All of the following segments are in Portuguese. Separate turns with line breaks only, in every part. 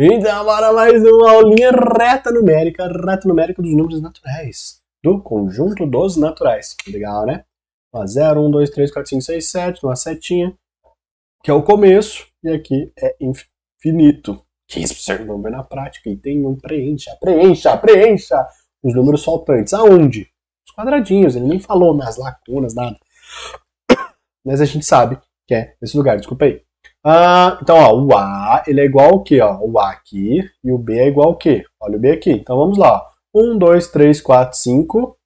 Então, bora mais uma aulinha reta numérica, reta numérica dos números naturais, do conjunto dos naturais. Legal, né? 0, 1, 2, 3, 4, 5, 6, 7, uma setinha, que é o começo, e aqui é infinito. Que 15% vamos ver na prática, e tem um preencha, preencha, preencha os números faltantes. Aonde? Os quadradinhos, ele nem falou nas lacunas, nada. Mas a gente sabe que é nesse lugar, desculpa aí. Ah, então, ó, o A ele é igual ao quê? Ó? O A aqui e o B é igual ao quê? Olha o B aqui. Então vamos lá. 1, 2, 3, 4, 5,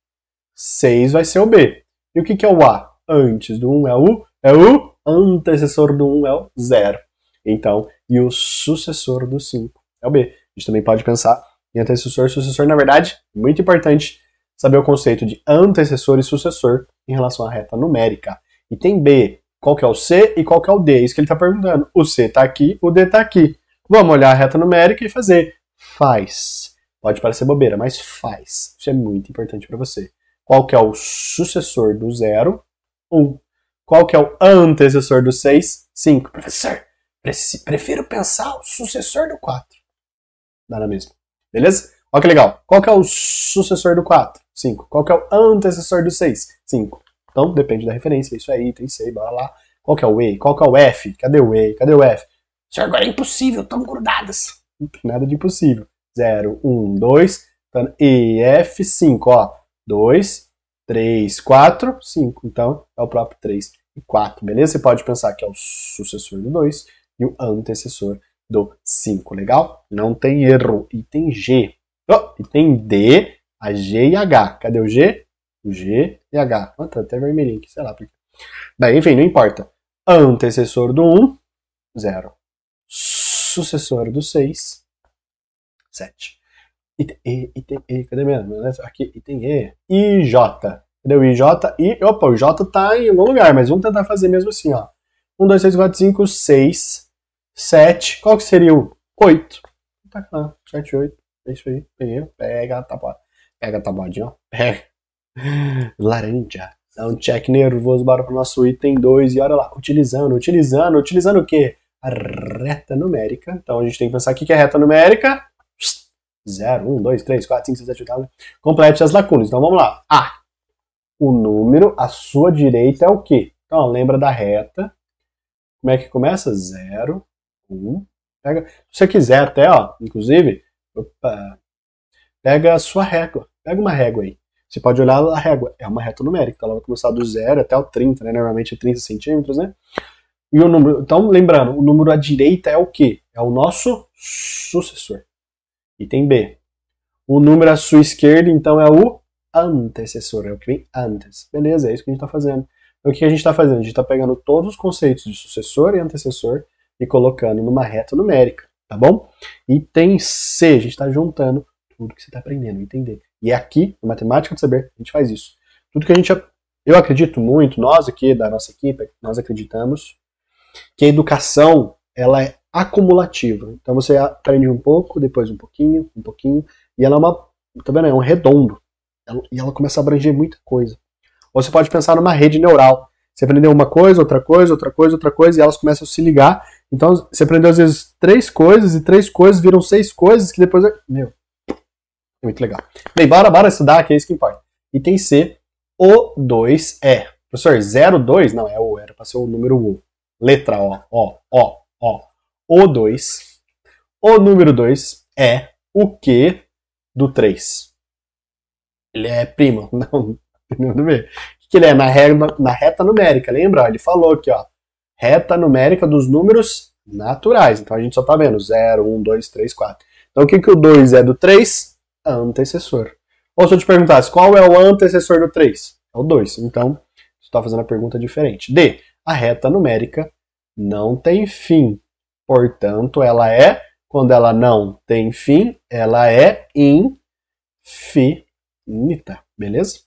6 vai ser o B. E o que, que é o A? Antes do 1 é o, é o antecessor do 1 é o 0. Então, e o sucessor do 5 é o B. A gente também pode pensar em antecessor e sucessor. Na verdade, muito importante saber o conceito de antecessor e sucessor em relação à reta numérica. E tem B, qual que é o C e qual que é o D. É isso que ele está perguntando. O C está aqui, o D está aqui. Vamos olhar a reta numérica e fazer. Faz. Pode parecer bobeira, mas faz. Isso é muito importante para você. Qual que é o sucessor do zero? Um. Qual que é o antecessor do seis? Cinco. Professor, prefiro pensar o sucessor do quatro. Dá na mesma. Beleza? Olha que legal. Qual que é o sucessor do quatro? Cinco. Qual que é o antecessor do seis? Cinco. Então, depende da referência, isso aí, tem C, blá blá. Qual que é o E? Qual que é o F? Cadê o E? Cadê o F? Isso agora é impossível, estamos grudadas. Não tem nada de impossível. 0, 1, 2, E, F, 5, ó. 2, 3, 4, 5. Então, é o próprio 3 e 4, beleza? Você pode pensar que é o sucessor do 2 e o antecessor do 5, legal? Não tem erro. Item G. Oh, item D, a G e H. Cadê o G? G e H. Ah, tá até vermelhinho aqui, sei lá por Bem, enfim, não importa. Antecessor do 1, 0. Sucessor do 6, 7. Item E, item E, cadê mesmo? Né, aqui, item E. IJ. Cadê o IJ? I, opa, o J tá em algum lugar, mas vamos tentar fazer mesmo assim, ó. 1, 2, 3, 4, 5, 6, 7. Qual que seria o 8? Tá lá, 7, 8. É isso aí. Peguei. Pega a tá tabuada. Pega a tá tabuadinha, ó. Pega. Laranja. Dá um check nervoso, bora pro nosso item 2 e olha lá, utilizando, utilizando, utilizando o quê? A reta numérica. Então a gente tem que pensar aqui que é reta numérica. 0, 1, 2, 3, 4, 5, 6, 7, 8, 9. Complete as lacunas. Então vamos lá. A. O número à sua direita é o quê? Então ó, lembra da reta. Como é que começa? 0, 1. Pega, se você quiser até, ó, inclusive, opa, pega a sua régua. Pega uma régua aí. Você pode olhar a régua, é uma reta numérica, então ela vai começar do zero até o 30, né? Normalmente é 30 centímetros, né? E o número, então lembrando, o número à direita é o quê? É o nosso sucessor. Item B. O número à sua esquerda, então, é o antecessor, é o que vem antes. Beleza, é isso que a gente está fazendo. Então, o que a gente está fazendo? A gente está pegando todos os conceitos de sucessor e antecessor e colocando numa reta numérica, tá bom? Item C, a gente está juntando tudo que você está aprendendo, entender. E é aqui, na Matemática do Saber, a gente faz isso. Tudo que a gente. Eu acredito muito, nós aqui da nossa equipe, nós acreditamos que a educação ela é acumulativa. Então você aprende um pouco, depois um pouquinho, um pouquinho, e ela é uma. Tá vendo? É um redondo. e ela começa a abranger muita coisa. Ou você pode pensar numa rede neural. Você aprendeu uma coisa, outra coisa, outra coisa, outra coisa, e elas começam a se ligar. Então, você aprendeu às vezes três coisas, e três coisas viram seis coisas, que depois. É, meu, muito legal. Bem, bora, bora estudar, que é isso que importa. Item C, o 2 é. Professor, 02? Não, é O, era para ser o número 1. Letra O, O, O, O. O2. O número 2 é o que do 3? Ele é primo, não, não tem ver. O que ele é? Na, re, na reta numérica, lembra? Ele falou aqui, ó. Reta numérica dos números naturais. Então a gente só tá vendo 0, 1, 2, 3, 4. Então o que, que o 2 é do 3? antecessor. Ou se eu te perguntasse qual é o antecessor do 3? É o 2. Então, você está fazendo a pergunta diferente. D. A reta numérica não tem fim. Portanto, ela é, quando ela não tem fim, ela é infinita. Beleza?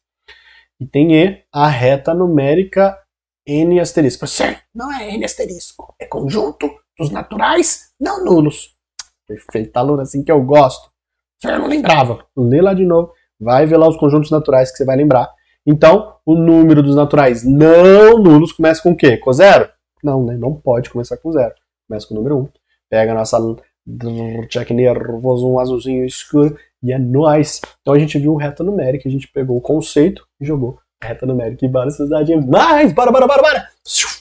E tem E. A reta numérica N asterisco. Sir, não é N asterisco. É conjunto dos naturais não nulos. Perfeito, aluno, tá, assim que eu gosto. Eu não lembrava. Lê lá de novo, vai ver lá os conjuntos naturais que você vai lembrar. Então, o número dos naturais não nulos começa com o quê? Com zero? Não, né? Não pode começar com zero. Começa com o número 1. Um. Pega a nossa check nervoso, um azulzinho escuro, e é nóis. Então a gente viu o reta numérica, a gente pegou o conceito e jogou reta numérica e bora cidade é mais! Bora, bora, bora, bora!